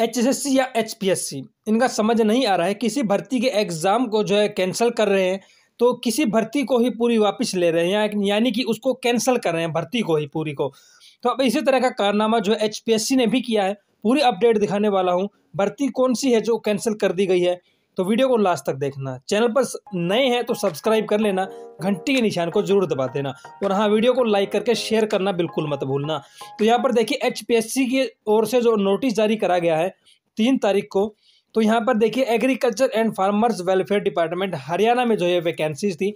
सी या सी इनका समझ नहीं आ रहा है किसी भर्ती के एग्ज़ाम को जो है कैंसिल कर रहे हैं तो किसी भर्ती को ही पूरी वापस ले रहे हैं यानी कि उसको कैंसिल कर रहे हैं भर्ती को ही पूरी को तो अब इसी तरह का कारनामा जो है एच ने भी किया है पूरी अपडेट दिखाने वाला हूँ भर्ती कौन सी है जो कैंसिल कर दी गई है तो वीडियो को लास्ट तक देखना चैनल पर नए हैं तो सब्सक्राइब कर लेना घंटी के निशान को जरूर दबा देना और हाँ वीडियो को लाइक करके शेयर करना बिल्कुल मत भूलना तो यहाँ पर देखिए एचपीएससी की ओर से जो नोटिस जारी करा गया है तीन तारीख को तो यहाँ पर देखिए agriculture and farmers welfare department Haryana में जो है वैकेंसीज थी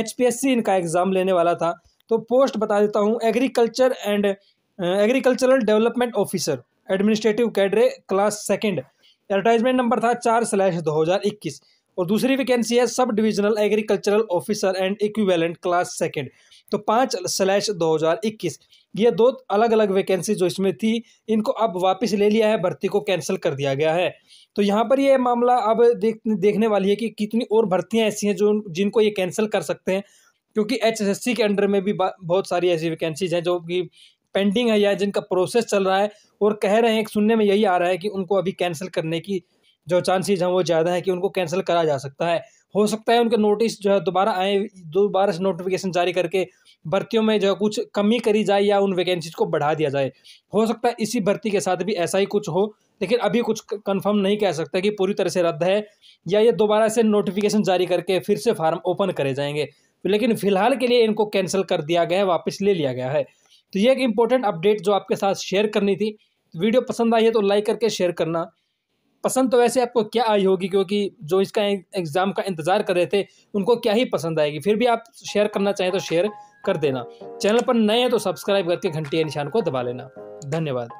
एच इनका एग्ज़ाम लेने वाला था तो पोस्ट बता देता हूँ agriculture and agricultural development officer administrative cadre class second advertisement number था चार स्लैश दो हज़ार इक्कीस और दूसरी वैकेंसी है sub divisional agricultural officer and equivalent class second तो पाँच स्लैश दो हज़ार इक्कीस ये दो अलग अलग वैकेंसी जो इसमें थी इनको अब वापस ले लिया है भर्ती को कैंसिल कर दिया गया है तो यहाँ पर ये मामला अब देख देखने वाली है कि कितनी और भर्तियाँ ऐसी हैं जो जिनको ये कैंसिल कर सकते हैं क्योंकि एच के अंडर में भी बहुत सारी ऐसी वैकेंसीज हैं जो कि पेंडिंग है या जिनका प्रोसेस चल रहा है और कह रहे हैं सुनने में यही आ रहा है कि उनको अभी कैंसिल करने की जो चांसेज हैं वो ज़्यादा है कि उनको कैंसिल करा जा सकता है हो सकता है उनके नोटिस जो है दोबारा आए दोबारा से नोटिफिकेशन जारी करके भर्तियों में जो है कुछ कमी करी जाए या उन वैकेंसीज को बढ़ा दिया जाए हो सकता है इसी भर्ती के साथ भी ऐसा ही कुछ हो लेकिन अभी कुछ कंफर्म नहीं कह सकता कि पूरी तरह से रद्द है या ये दोबारा से नोटिफिकेशन जारी करके फिर से फार्म ओपन करे जाएंगे लेकिन फिलहाल के लिए इनको कैंसिल कर दिया गया है वापस ले लिया गया है तो ये एक इम्पोर्टेंट अपडेट जो आपके साथ शेयर करनी थी वीडियो पसंद आई है तो लाइक करके शेयर करना पसंद तो वैसे आपको क्या आई होगी क्योंकि जो इसका एग्ज़ाम का इंतज़ार कर रहे थे उनको क्या ही पसंद आएगी फिर भी आप शेयर करना चाहें तो शेयर कर देना चैनल पर नए हैं तो सब्सक्राइब करके घंटी निशान को दबा लेना धन्यवाद